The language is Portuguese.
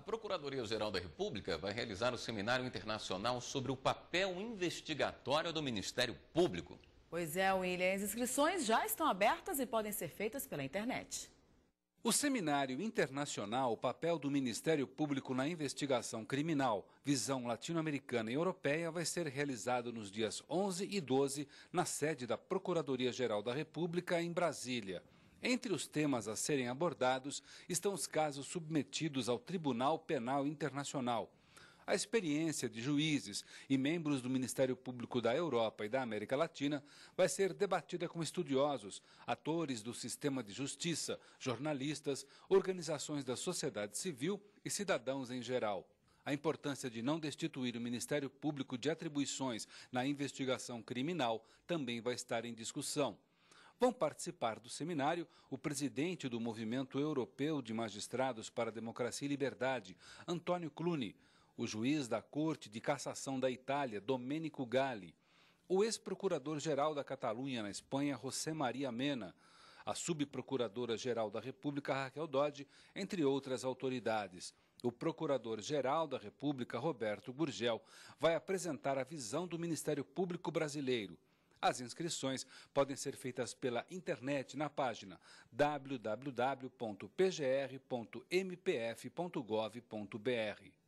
A Procuradoria-Geral da República vai realizar o um seminário internacional sobre o papel investigatório do Ministério Público. Pois é, William, as inscrições já estão abertas e podem ser feitas pela internet. O Seminário Internacional O Papel do Ministério Público na Investigação Criminal, Visão Latino-Americana e Europeia vai ser realizado nos dias 11 e 12 na sede da Procuradoria-Geral da República, em Brasília. Entre os temas a serem abordados estão os casos submetidos ao Tribunal Penal Internacional. A experiência de juízes e membros do Ministério Público da Europa e da América Latina vai ser debatida com estudiosos, atores do sistema de justiça, jornalistas, organizações da sociedade civil e cidadãos em geral a importância de não destituir o Ministério Público de atribuições na investigação criminal também vai estar em discussão. Vão participar do seminário o presidente do Movimento Europeu de Magistrados para a Democracia e Liberdade, Antônio Clune, o juiz da Corte de Cassação da Itália, Domenico Galli, o ex-procurador-geral da Catalunha na Espanha, José Maria Mena, a subprocuradora-geral da República, Raquel Dodge, entre outras autoridades. O Procurador-Geral da República, Roberto Gurgel, vai apresentar a visão do Ministério Público Brasileiro. As inscrições podem ser feitas pela internet na página www.pgr.mpf.gov.br.